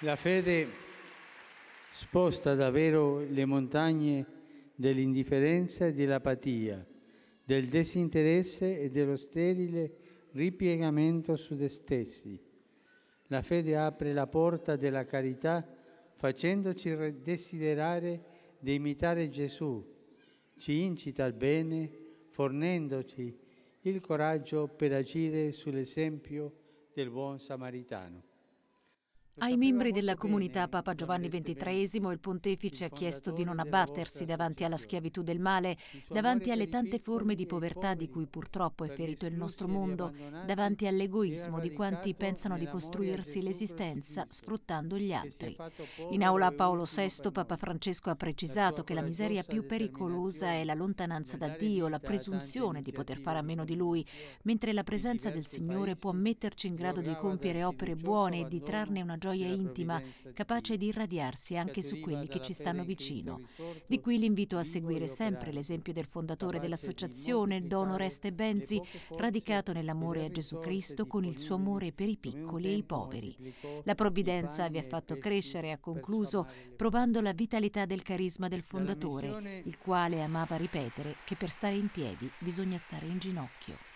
La fede sposta davvero le montagne dell'indifferenza e dell'apatia, del disinteresse e dello sterile ripiegamento su se stessi. La fede apre la porta della carità facendoci desiderare di imitare Gesù, ci incita al bene fornendoci il coraggio per agire sull'esempio del buon samaritano. Ai membri della comunità Papa Giovanni XXIII il pontefice ha chiesto di non abbattersi davanti alla schiavitù del male, davanti alle tante forme di povertà di cui purtroppo è ferito il nostro mondo, davanti all'egoismo di quanti pensano di costruirsi l'esistenza sfruttando gli altri. In aula Paolo VI Papa Francesco ha precisato che la miseria più pericolosa è la lontananza da Dio, la presunzione di poter fare a meno di Lui, mentre la presenza del Signore può metterci in grado di compiere opere buone e di trarne una gioia gioia intima capace di irradiarsi anche su quelli che ci stanno vicino. Di qui l'invito a seguire sempre l'esempio del fondatore dell'associazione, Don Oreste Benzi, radicato nell'amore a Gesù Cristo con il suo amore per i piccoli e i poveri. La provvidenza vi ha fatto crescere, ha concluso, provando la vitalità del carisma del fondatore, il quale amava ripetere che per stare in piedi bisogna stare in ginocchio.